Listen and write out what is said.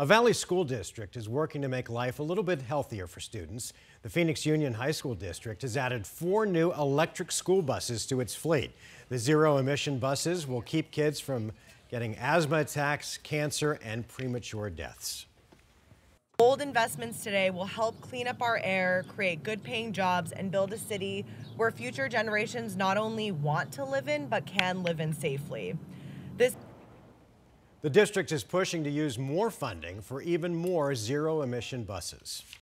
A Valley School District is working to make life a little bit healthier for students. The Phoenix Union High School District has added four new electric school buses to its fleet. The zero emission buses will keep kids from getting asthma attacks, cancer, and premature deaths. Bold investments today will help clean up our air, create good paying jobs, and build a city where future generations not only want to live in, but can live in safely. This the district is pushing to use more funding for even more zero emission buses.